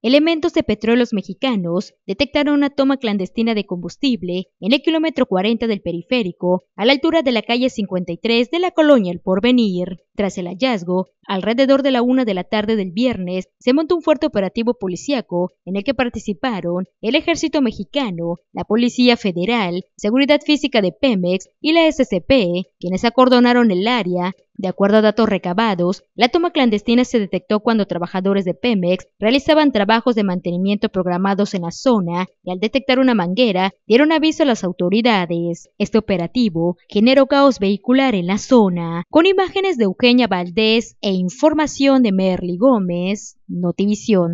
Elementos de petróleos mexicanos detectaron una toma clandestina de combustible en el kilómetro 40 del periférico, a la altura de la calle 53 de la colonia El Porvenir. Tras el hallazgo, alrededor de la una de la tarde del viernes, se montó un fuerte operativo policíaco en el que participaron el ejército mexicano, la Policía Federal, Seguridad Física de Pemex y la SCP, quienes acordonaron el área. De acuerdo a datos recabados, la toma clandestina se detectó cuando trabajadores de Pemex realizaban trabajos de mantenimiento programados en la zona y al detectar una manguera dieron aviso a las autoridades. Este operativo generó caos vehicular en la zona, con imágenes de Eugenio Peña Valdés e información de Merly Gómez, Notivisión.